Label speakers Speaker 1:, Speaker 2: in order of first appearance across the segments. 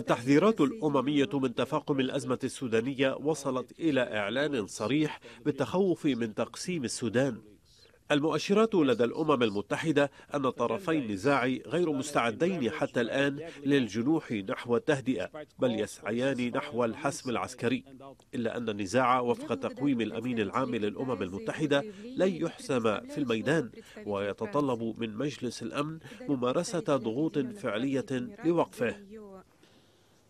Speaker 1: التحذيرات الأممية من تفاقم الأزمة السودانية وصلت إلى إعلان صريح بالتخوف من تقسيم السودان المؤشرات لدى الأمم المتحدة أن طرفي النزاع غير مستعدين حتى الآن للجنوح نحو التهدئة بل يسعيان نحو الحسم العسكري إلا أن النزاع وفق تقويم الأمين العام للأمم المتحدة لن يحسم في الميدان ويتطلب من مجلس الأمن ممارسة ضغوط فعلية لوقفه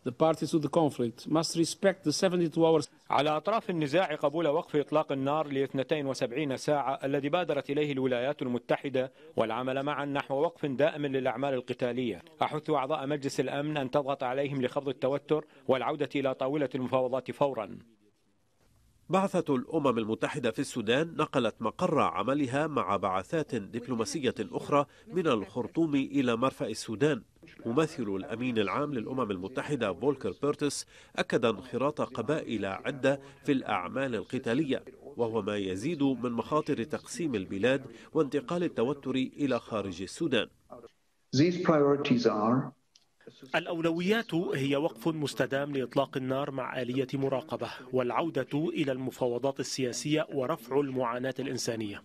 Speaker 1: The parties to the conflict must respect the 72 hours. على أطراف النزاع قبول
Speaker 2: وقف إطلاق النار ل 72 ساعة الذي بادرت إليه الولايات المتحدة والعمل معا نحو وقف دائم للأعمال القتالية أحث أعضاء مجلس الأمن أن تضغط عليهم
Speaker 1: لخفض التوتر والعودة إلى طاولة المفاوضات فورا بعثة الأمم المتحدة في السودان نقلت مقر عملها مع بعثات دبلوماسية أخرى من الخرطوم إلى مرفأ السودان ممثل الأمين العام للأمم المتحدة فولكر بيرتس أكد انخراط قبائل عدة في الأعمال القتالية وهو ما يزيد من مخاطر تقسيم البلاد وانتقال التوتر إلى خارج السودان الأولويات هي
Speaker 3: وقف مستدام لإطلاق النار مع آلية مراقبة والعودة إلى المفاوضات السياسية ورفع المعاناة الإنسانية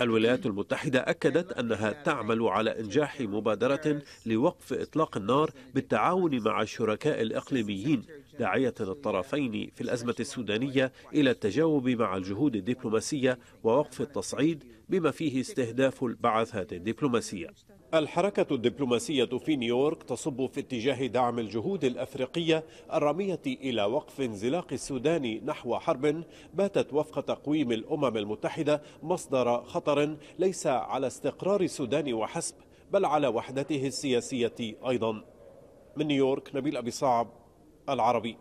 Speaker 1: الولايات المتحدة أكدت أنها تعمل على إنجاح مبادرة لوقف إطلاق النار بالتعاون مع الشركاء الإقليميين داعية الطرفين في الأزمة السودانية إلى التجاوب مع الجهود الدبلوماسية ووقف التصعيد بما فيه استهداف البعثات الدبلوماسية الحركة الدبلوماسية في نيويورك تصب في اتجاه دعم الجهود الأفريقية الرامية إلى وقف انزلاق السودان نحو حرب باتت وفق تقويم الأمم المتحدة مصدر خطر ليس على استقرار السودان وحسب بل على وحدته السياسية أيضا من نيويورك نبيل أبي صعب العربي